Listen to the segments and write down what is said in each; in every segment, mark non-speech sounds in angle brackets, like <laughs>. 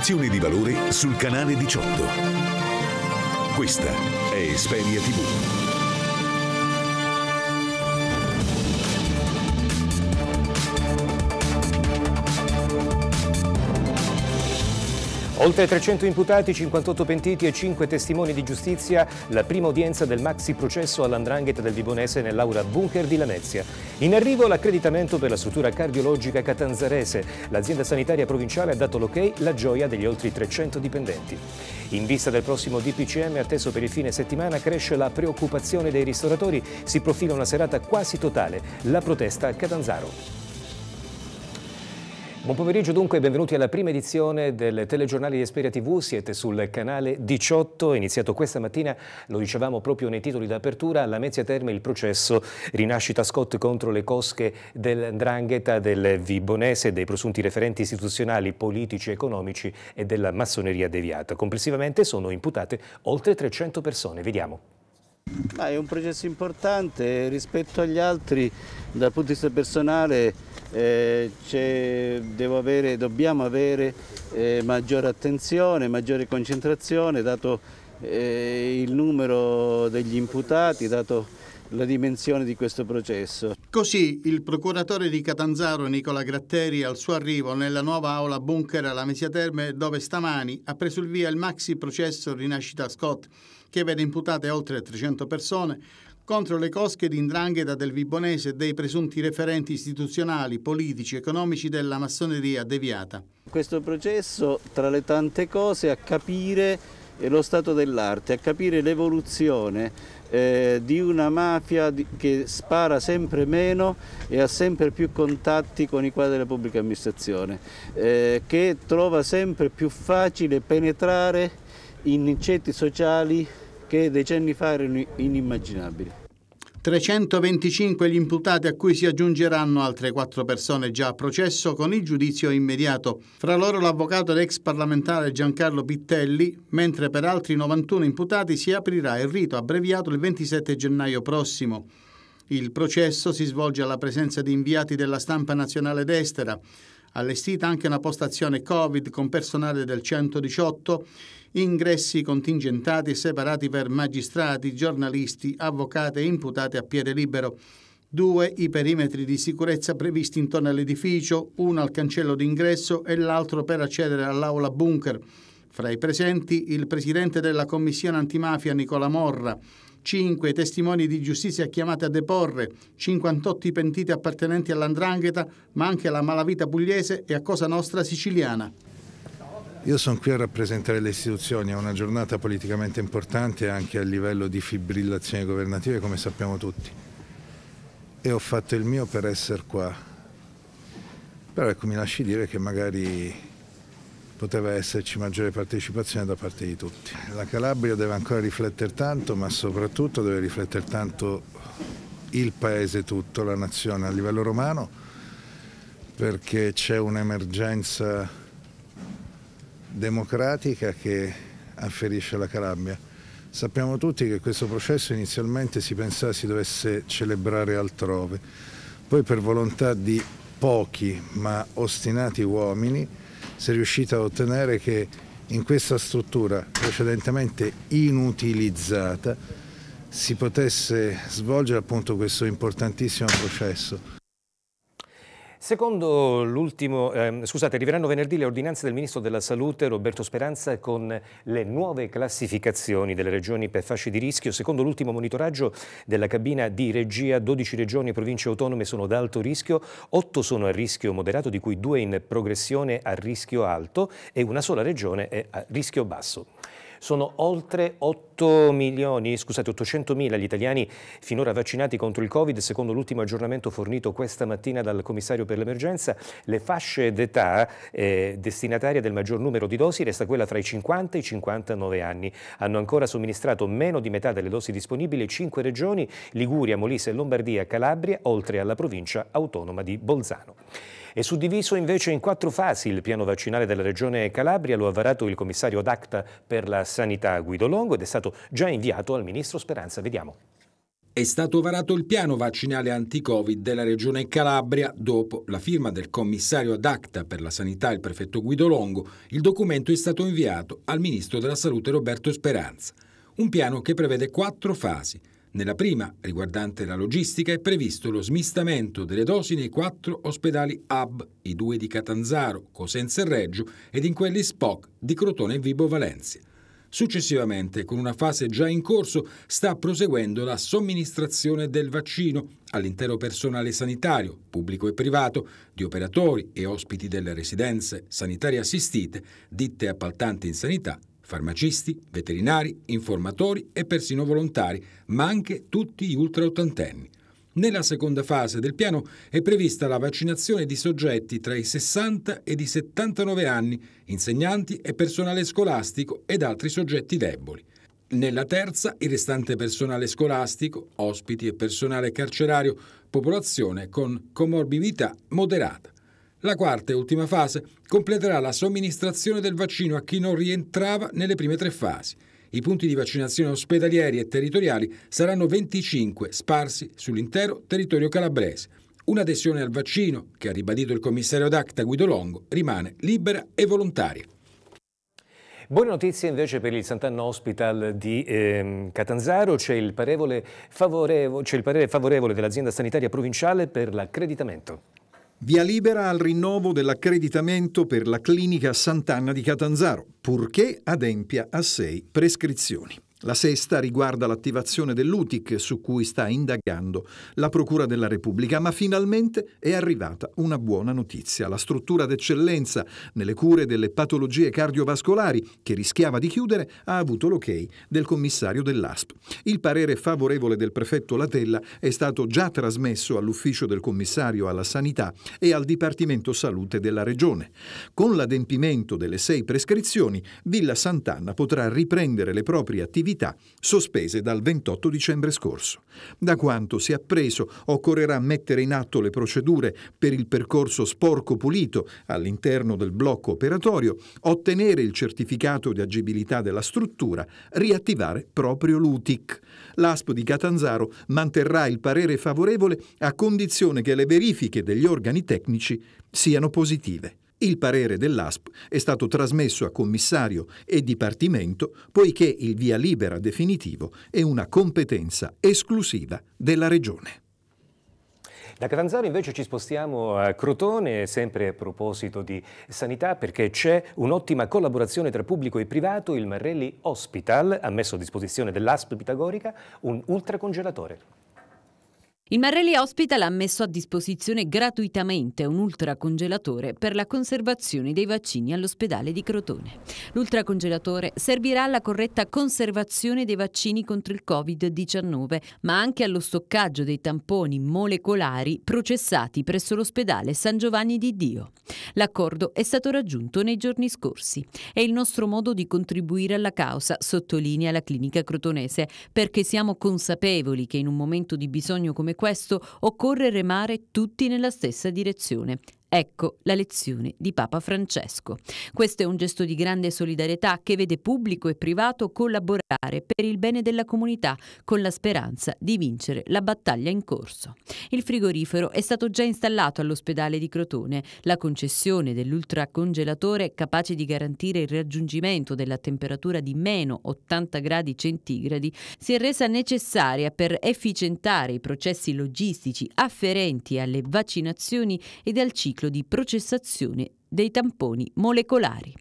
informazioni di valore sul canale 18. Questa è Esperia TV. Oltre 300 imputati, 58 pentiti e 5 testimoni di giustizia, la prima udienza del maxi processo all'andrangheta del Vibonese nell'aura bunker di Lamezia. In arrivo l'accreditamento per la struttura cardiologica catanzarese. L'azienda sanitaria provinciale ha dato l'ok, la gioia degli oltre 300 dipendenti. In vista del prossimo DPCM atteso per il fine settimana cresce la preoccupazione dei ristoratori, si profila una serata quasi totale, la protesta a Catanzaro. Buon pomeriggio dunque e benvenuti alla prima edizione del telegiornale di Esperia TV, siete sul canale 18, iniziato questa mattina, lo dicevamo proprio nei titoli d'apertura, alla Mezzia Terme il processo Rinascita Scott contro le cosche del Drangheta, del Vibonese, dei presunti referenti istituzionali, politici, economici e della massoneria deviata. Complessivamente sono imputate oltre 300 persone, vediamo. Ah, è un processo importante rispetto agli altri dal punto di vista personale eh, avere, dobbiamo avere eh, maggiore attenzione, maggiore concentrazione, dato eh, il numero degli imputati, dato la dimensione di questo processo. Così il procuratore di Catanzaro Nicola Gratteri al suo arrivo nella nuova aula bunker alla Mesia Terme dove stamani ha preso il via il maxi processo Rinascita Scott che vede imputate oltre 300 persone contro le cosche di indrangheta del Vibonese e dei presunti referenti istituzionali, politici, economici della massoneria deviata. Questo processo, tra le tante cose, a capire eh, lo stato dell'arte, a capire l'evoluzione eh, di una mafia che spara sempre meno e ha sempre più contatti con i quadri della pubblica amministrazione, eh, che trova sempre più facile penetrare in incetti sociali che decenni fa erano inimmaginabili. 325 gli imputati a cui si aggiungeranno altre quattro persone già a processo con il giudizio immediato, fra loro l'avvocato ed ex parlamentare Giancarlo Pittelli, mentre per altri 91 imputati si aprirà il rito abbreviato il 27 gennaio prossimo. Il processo si svolge alla presenza di inviati della stampa nazionale ed estera, allestita anche una postazione Covid con personale del 118, ingressi contingentati e separati per magistrati, giornalisti, avvocati e imputati a piede libero. Due i perimetri di sicurezza previsti intorno all'edificio, uno al cancello d'ingresso e l'altro per accedere all'aula bunker. Fra i presenti il presidente della commissione antimafia Nicola Morra, 5 testimoni di giustizia chiamati a deporre, 58 i pentiti appartenenti all'Andrangheta, ma anche alla malavita pugliese e a Cosa Nostra siciliana. Io sono qui a rappresentare le istituzioni, è una giornata politicamente importante anche a livello di fibrillazioni governative, come sappiamo tutti. E ho fatto il mio per essere qua. Però ecco, mi lasci dire che magari poteva esserci maggiore partecipazione da parte di tutti. La Calabria deve ancora riflettere tanto, ma soprattutto deve riflettere tanto il paese tutto, la nazione a livello romano, perché c'è un'emergenza democratica che afferisce la Calabria. Sappiamo tutti che questo processo inizialmente si pensava si dovesse celebrare altrove, poi per volontà di pochi ma ostinati uomini si è riuscito a ottenere che in questa struttura precedentemente inutilizzata si potesse svolgere appunto questo importantissimo processo. Secondo l'ultimo, ehm, scusate, arriveranno venerdì le ordinanze del Ministro della Salute Roberto Speranza con le nuove classificazioni delle regioni per fasce di rischio. Secondo l'ultimo monitoraggio della cabina di regia, 12 regioni e province autonome sono ad alto rischio, 8 sono a rischio moderato, di cui 2 in progressione a rischio alto e una sola regione è a rischio basso. Sono oltre 8 milioni, scusate, 800 mila gli italiani finora vaccinati contro il Covid, secondo l'ultimo aggiornamento fornito questa mattina dal commissario per l'emergenza. Le fasce d'età eh, destinatarie del maggior numero di dosi resta quella tra i 50 e i 59 anni. Hanno ancora somministrato meno di metà delle dosi disponibili cinque regioni, Liguria, Molise, Lombardia, Calabria, oltre alla provincia autonoma di Bolzano. È suddiviso invece in quattro fasi il piano vaccinale della Regione Calabria, lo ha varato il commissario DACTA per la sanità Guido Longo ed è stato già inviato al ministro Speranza. Vediamo. È stato varato il piano vaccinale anti-Covid della Regione Calabria. Dopo la firma del commissario ad acta per la sanità, il prefetto Guido Longo, il documento è stato inviato al ministro della Salute Roberto Speranza. Un piano che prevede quattro fasi. Nella prima, riguardante la logistica, è previsto lo smistamento delle dosi nei quattro ospedali hub, i due di Catanzaro, Cosenza e Reggio, ed in quelli SPOC di Crotone e Vibo Valencia. Successivamente, con una fase già in corso, sta proseguendo la somministrazione del vaccino all'intero personale sanitario, pubblico e privato, di operatori e ospiti delle residenze sanitarie assistite, ditte appaltanti in sanità farmacisti, veterinari, informatori e persino volontari, ma anche tutti gli ultraottantenni. Nella seconda fase del piano è prevista la vaccinazione di soggetti tra i 60 e i 79 anni, insegnanti e personale scolastico ed altri soggetti deboli. Nella terza il restante personale scolastico, ospiti e personale carcerario, popolazione con comorbidità moderata. La quarta e ultima fase completerà la somministrazione del vaccino a chi non rientrava nelle prime tre fasi. I punti di vaccinazione ospedalieri e territoriali saranno 25 sparsi sull'intero territorio calabrese. Un'adesione al vaccino, che ha ribadito il commissario d'Acta Guido Longo, rimane libera e volontaria. Buone notizie invece per il Sant'Anna Hospital di eh, Catanzaro, c'è il, il parere favorevole dell'azienda sanitaria provinciale per l'accreditamento. Via libera al rinnovo dell'accreditamento per la clinica Sant'Anna di Catanzaro, purché adempia a sei prescrizioni. La sesta riguarda l'attivazione dell'UTIC su cui sta indagando la Procura della Repubblica, ma finalmente è arrivata una buona notizia. La struttura d'eccellenza nelle cure delle patologie cardiovascolari, che rischiava di chiudere, ha avuto l'ok del commissario dell'ASP. Il parere favorevole del prefetto Latella è stato già trasmesso all'ufficio del commissario alla sanità e al Dipartimento Salute della Regione. Con l'adempimento delle sei prescrizioni, Villa Sant'Anna potrà riprendere le proprie attività attività, sospese dal 28 dicembre scorso. Da quanto si è appreso, occorrerà mettere in atto le procedure per il percorso sporco pulito all'interno del blocco operatorio, ottenere il certificato di agibilità della struttura, riattivare proprio l'UTIC. L'ASP di Catanzaro manterrà il parere favorevole a condizione che le verifiche degli organi tecnici siano positive. Il parere dell'ASP è stato trasmesso a commissario e dipartimento poiché il via libera definitivo è una competenza esclusiva della Regione. Da Catanzaro invece ci spostiamo a Crotone, sempre a proposito di sanità, perché c'è un'ottima collaborazione tra pubblico e privato. Il Marrelli Hospital ha messo a disposizione dell'ASP Pitagorica un ultracongelatore. Il Marelli Hospital ha messo a disposizione gratuitamente un ultracongelatore per la conservazione dei vaccini all'ospedale di Crotone. L'ultracongelatore servirà alla corretta conservazione dei vaccini contro il Covid-19, ma anche allo stoccaggio dei tamponi molecolari processati presso l'ospedale San Giovanni di Dio. L'accordo è stato raggiunto nei giorni scorsi. È il nostro modo di contribuire alla causa, sottolinea la clinica crotonese, perché siamo consapevoli che in un momento di bisogno come questo occorre remare tutti nella stessa direzione. Ecco la lezione di Papa Francesco. Questo è un gesto di grande solidarietà che vede pubblico e privato collaborare per il bene della comunità con la speranza di vincere la battaglia in corso. Il frigorifero è stato già installato all'ospedale di Crotone. La concessione dell'ultracongelatore capace di garantire il raggiungimento della temperatura di meno 80 gradi centigradi si è resa necessaria per efficientare i processi logistici afferenti alle vaccinazioni ed al ciclo ciclo di processazione dei tamponi molecolari.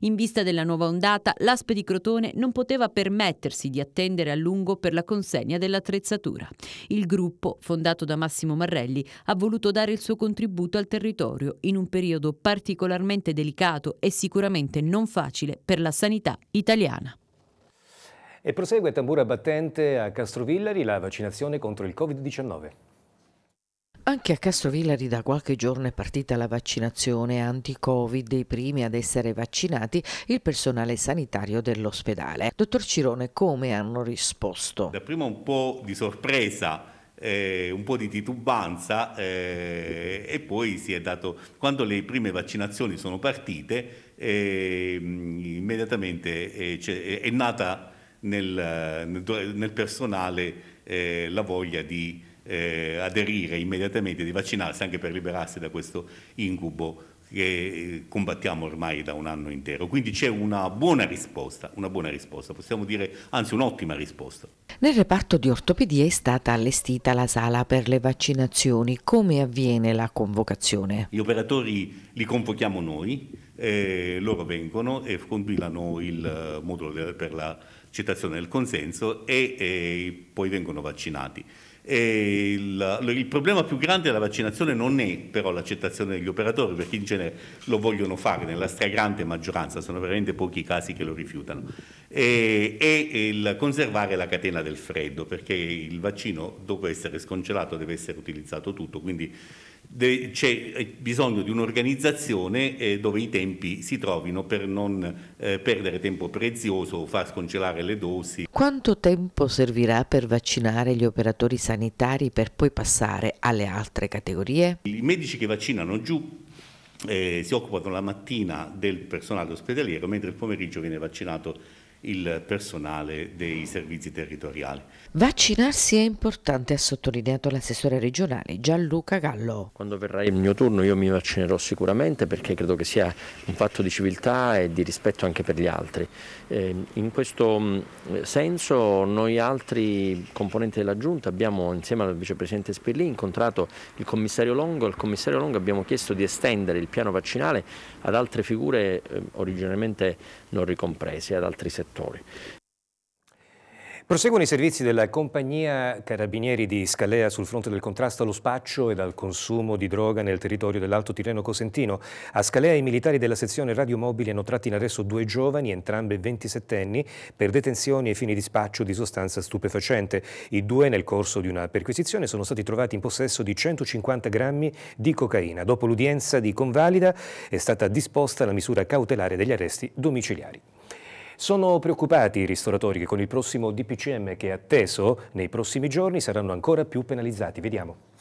In vista della nuova ondata, l'ASP di Crotone non poteva permettersi di attendere a lungo per la consegna dell'attrezzatura. Il gruppo, fondato da Massimo Marrelli, ha voluto dare il suo contributo al territorio in un periodo particolarmente delicato e sicuramente non facile per la sanità italiana. E prosegue tambura battente a Castrovillari la vaccinazione contro il Covid-19. Anche a Castrovillari da qualche giorno è partita la vaccinazione anti-Covid i primi ad essere vaccinati il personale sanitario dell'ospedale. Dottor Cirone, come hanno risposto? Da prima un po' di sorpresa, eh, un po' di titubanza eh, e poi si è dato, quando le prime vaccinazioni sono partite, ehm, eh, immediatamente è nata nel, nel personale eh, la voglia di eh, aderire immediatamente, di vaccinarsi anche per liberarsi da questo incubo che eh, combattiamo ormai da un anno intero. Quindi c'è una buona risposta, una buona risposta, possiamo dire anzi un'ottima risposta. Nel reparto di ortopedia è stata allestita la sala per le vaccinazioni. Come avviene la convocazione? Gli operatori li convochiamo noi, eh, loro vengono e compilano il eh, modulo per la citazione del consenso e, e eh, poi vengono vaccinati. Il, il, problema più grande della vaccinazione non è però l'accettazione degli operatori, perché in genere lo vogliono fare, nella stragrande maggioranza, sono veramente pochi i casi che lo rifiutano, e, e il conservare la catena del freddo, perché il vaccino dopo essere scongelato deve essere utilizzato tutto, quindi c'è bisogno di un'organizzazione eh, dove i tempi si trovino per non eh, perdere tempo prezioso o far scongelare le dosi. Quanto tempo servirà per vaccinare gli operatori sanitari per poi passare alle altre categorie? I medici che vaccinano giù eh, si occupano la mattina del personale ospedaliero mentre il pomeriggio viene vaccinato il personale dei servizi territoriali. Vaccinarsi è importante, ha sottolineato l'assessore regionale Gianluca Gallo. Quando verrà il mio turno io mi vaccinerò sicuramente perché credo che sia un fatto di civiltà e di rispetto anche per gli altri. Eh, in questo mm, senso noi altri componenti della Giunta abbiamo insieme al vicepresidente Spirlì incontrato il commissario Longo e al commissario Longo abbiamo chiesto di estendere il piano vaccinale ad altre figure eh, originariamente non ricomprese, ad altri settori produttori. Proseguono i servizi della compagnia Carabinieri di Scalea sul fronte del contrasto allo spaccio e al consumo di droga nel territorio dell'Alto Tirreno Cosentino. A Scalea i militari della sezione radiomobili hanno tratto in arresto due giovani, entrambe 27 anni, per detenzioni e fini di spaccio di sostanza stupefacente. I due, nel corso di una perquisizione, sono stati trovati in possesso di 150 grammi di cocaina. Dopo l'udienza di convalida è stata disposta la misura cautelare degli arresti domiciliari. Sono preoccupati i ristoratori che con il prossimo DPCM che è atteso nei prossimi giorni saranno ancora più penalizzati. Vediamo.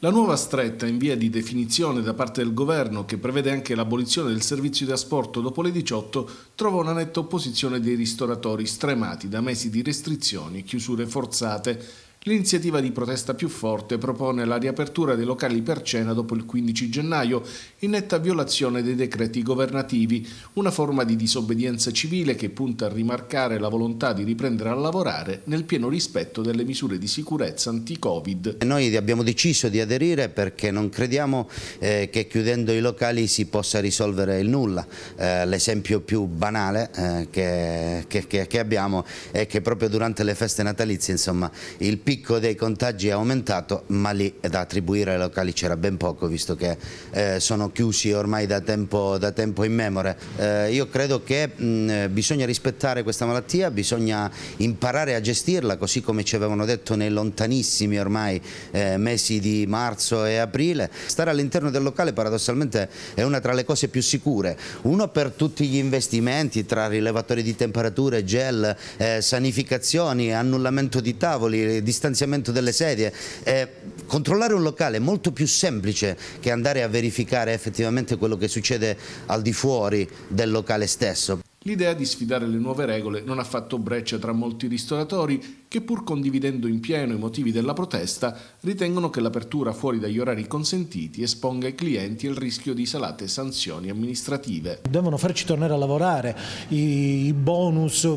La nuova stretta in via di definizione da parte del governo, che prevede anche l'abolizione del servizio di trasporto dopo le 18, trova una netta opposizione dei ristoratori stremati da mesi di restrizioni, e chiusure forzate L'iniziativa di protesta più forte propone la riapertura dei locali per cena dopo il 15 gennaio, in netta violazione dei decreti governativi, una forma di disobbedienza civile che punta a rimarcare la volontà di riprendere a lavorare nel pieno rispetto delle misure di sicurezza anti-Covid. Noi abbiamo deciso di aderire perché non crediamo eh, che chiudendo i locali si possa risolvere il nulla. Eh, L'esempio più banale eh, che, che, che, abbiamo è che proprio durante le feste natalizie insomma, il PIL picco dei contagi è aumentato, ma lì da attribuire ai locali c'era ben poco, visto che eh, sono chiusi ormai da tempo, da tempo in memore. Eh, io credo che mh, bisogna rispettare questa malattia, bisogna imparare a gestirla, così come ci avevano detto nei lontanissimi ormai eh, mesi di marzo e aprile. Stare all'interno del locale paradossalmente è una tra le cose più sicure. Uno per tutti gli investimenti tra rilevatori di temperature, gel, eh, sanificazioni, annullamento di tavoli, distribuzione distanziamento delle sedie. Eh, controllare un locale è molto più semplice che andare a verificare effettivamente quello che succede al di fuori del locale stesso. L'idea di sfidare le nuove regole non ha fatto breccia tra molti ristoratori che pur condividendo in pieno i motivi della protesta ritengono che l'apertura fuori dagli orari consentiti esponga i clienti al rischio di salate sanzioni amministrative. Devono farci tornare a lavorare, i bonus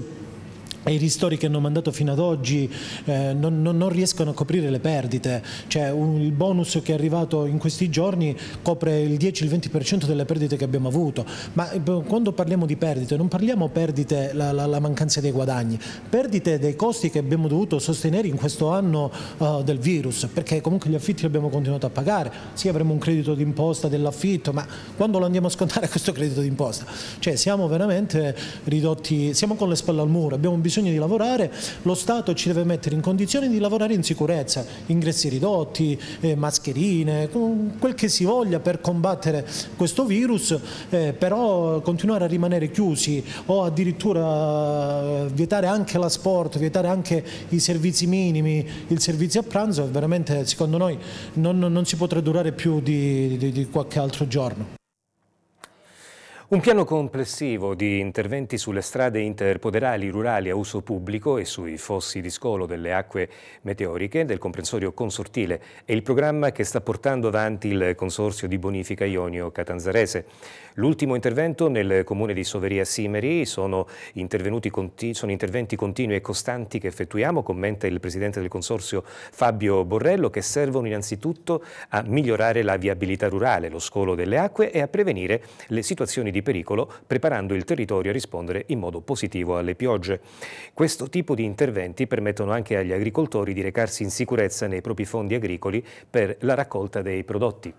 e i ristori che hanno mandato fino ad oggi eh, non, non, non, riescono a coprire le perdite, cioè un, il bonus che è arrivato in questi giorni copre il 10-20% delle perdite che abbiamo avuto, ma eh, quando parliamo di perdite non parliamo perdite la, la, la, mancanza dei guadagni, perdite dei costi che abbiamo dovuto sostenere in questo anno uh, del virus, perché comunque gli affitti li abbiamo continuato a pagare, sì avremo un credito d'imposta dell'affitto, ma quando lo andiamo a scontare <laughs> questo credito d'imposta? Cioè siamo veramente ridotti, siamo con le spalle al muro, abbiamo bisogno bisogno di lavorare, lo Stato ci deve mettere in condizione di lavorare in sicurezza, ingressi ridotti, eh, mascherine, quel che si voglia per combattere questo virus, eh, però continuare a rimanere chiusi o addirittura eh, vietare anche la sport, vietare anche i servizi minimi, il servizio a pranzo, veramente secondo noi non, non si potrà durare più di, di, di qualche altro giorno. Un piano complessivo di interventi sulle strade interpoderali rurali a uso pubblico e sui fossi di scolo delle acque meteoriche del comprensorio consortile è il programma che sta portando avanti il Consorzio di Bonifica Ionio Catanzarese. L'ultimo intervento nel comune di Soveria Simeri sono, sono interventi continui e costanti che effettuiamo, commenta il presidente del Consorzio Fabio Borrello, che servono innanzitutto a migliorare la viabilità rurale, lo scolo delle acque e a prevenire le situazioni di di pericolo, preparando il territorio a rispondere in modo positivo alle piogge. Questo tipo di interventi permettono anche agli agricoltori di recarsi in sicurezza nei propri fondi agricoli per la raccolta dei prodotti.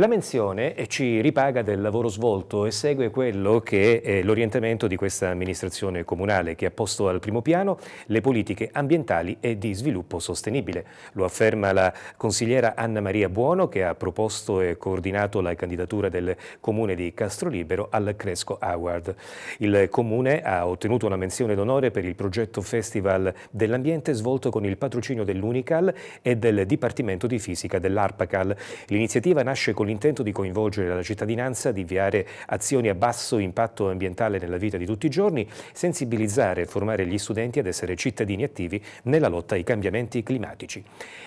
La menzione eh, ci ripaga del lavoro svolto e segue quello che è l'orientamento di questa amministrazione comunale che ha posto al primo piano le politiche ambientali e di sviluppo sostenibile. Lo afferma la consigliera Anna Maria Buono che ha proposto e coordinato la candidatura del comune di Castrolibero al Cresco Award. Il comune ha ottenuto una menzione d'onore per il progetto Festival dell'Ambiente svolto con il patrocinio dell'Unical e del Dipartimento di Fisica dell'Arpacal. L'iniziativa nasce con l'intento di coinvolgere la cittadinanza, di avviare azioni a basso impatto ambientale nella vita di tutti i giorni, sensibilizzare e formare gli studenti ad essere cittadini attivi nella lotta ai cambiamenti climatici.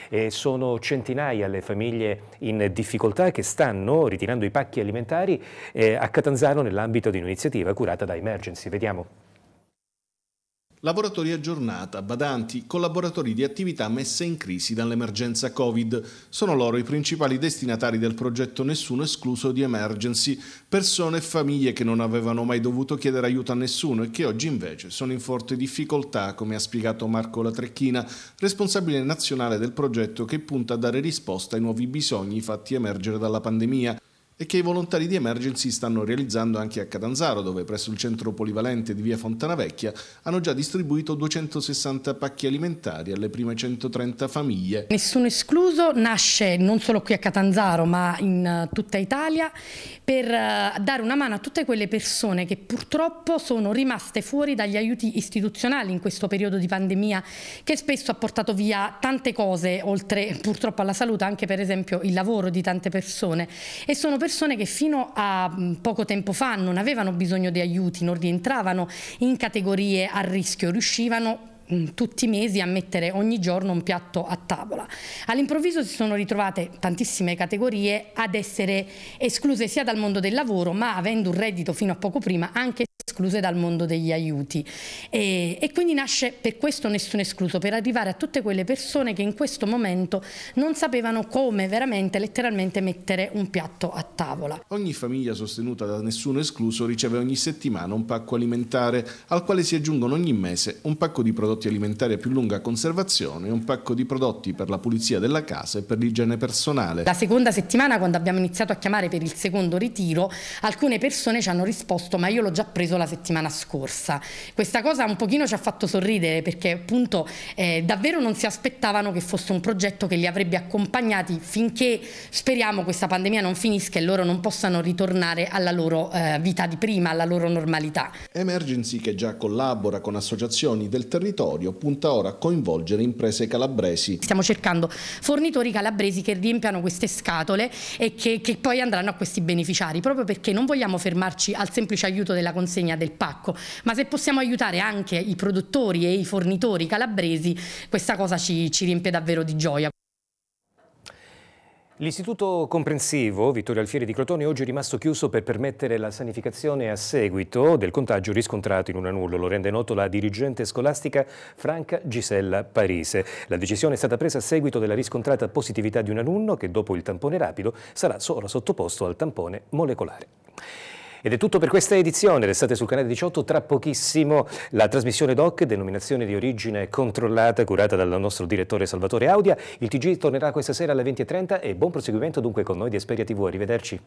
E sono centinaia le famiglie in difficoltà che stanno ritirando i pacchi alimentari eh, a Catanzaro nell'ambito di un'iniziativa curata da Emergency. Vediamo lavoratori a giornata, badanti, collaboratori di attività messe in crisi dall'emergenza Covid. Sono loro i principali destinatari del progetto Nessuno escluso di Emergency, persone e famiglie che non avevano mai dovuto chiedere aiuto a nessuno e che oggi invece sono in forte difficoltà, come ha spiegato Marco Latrecchina, responsabile nazionale del progetto che punta a dare risposta ai nuovi bisogni fatti emergere dalla pandemia e che i volontari di Emergency stanno realizzando anche a Catanzaro, dove presso il centro polivalente di via Fontanavecchia hanno già distribuito 260 pacchi alimentari alle prime 130 famiglie. Nessuno escluso nasce non solo qui a Catanzaro ma in eh, tutta Italia per eh, dare una mano a tutte quelle persone che purtroppo sono rimaste fuori dagli aiuti istituzionali in questo periodo di pandemia che spesso ha portato via tante cose, oltre purtroppo alla salute anche per esempio il lavoro di tante persone e sono persone che fino a mm, poco tempo fa non avevano bisogno di aiuti, non rientravano in categorie a rischio, riuscivano mm, tutti i mesi a mettere ogni giorno un piatto a tavola. All'improvviso si sono ritrovate tantissime categorie ad essere escluse sia dal mondo del lavoro, ma avendo un reddito fino a poco prima anche escluse dal mondo degli aiuti e, e, quindi nasce per questo nessuno escluso, per arrivare a tutte quelle persone che in questo momento non sapevano come veramente letteralmente mettere un piatto a tavola. Ogni famiglia sostenuta da nessuno escluso riceve ogni settimana un pacco alimentare al quale si aggiungono ogni mese un pacco di prodotti alimentari a più lunga conservazione e un pacco di prodotti per la pulizia della casa e per l'igiene personale. La seconda settimana quando abbiamo iniziato a chiamare per il secondo ritiro alcune persone ci hanno risposto ma io l'ho già preso preso la settimana scorsa. Questa cosa un pochino ci ha fatto sorridere perché appunto eh, davvero non si aspettavano che fosse un progetto che li avrebbe accompagnati finché speriamo questa pandemia non finisca e loro non possano ritornare alla loro eh, vita di prima, alla loro normalità. Emergency che già collabora con associazioni del territorio punta ora a coinvolgere imprese calabresi. Stiamo cercando fornitori calabresi che riempiano queste scatole e che, che poi andranno a questi beneficiari proprio perché non vogliamo fermarci al semplice aiuto della consegna consegna del pacco, ma se possiamo aiutare anche i produttori e i fornitori calabresi, questa cosa ci, ci riempie davvero di gioia. L'Istituto Comprensivo Vittorio Alfieri di Crotone oggi è rimasto chiuso per permettere la sanificazione a seguito del contagio riscontrato in un annullo. Lo rende noto la dirigente scolastica Franca Gisella Parise. La decisione è stata presa a seguito della riscontrata positività di un alunno che dopo il tampone rapido sarà solo sottoposto al tampone molecolare. Ed è tutto per questa edizione, restate sul canale 18, tra pochissimo la trasmissione doc, denominazione di origine controllata, curata dal nostro direttore Salvatore Audia. Il TG tornerà questa sera alle 20.30 e buon proseguimento dunque con noi di Esperia TV. Arrivederci.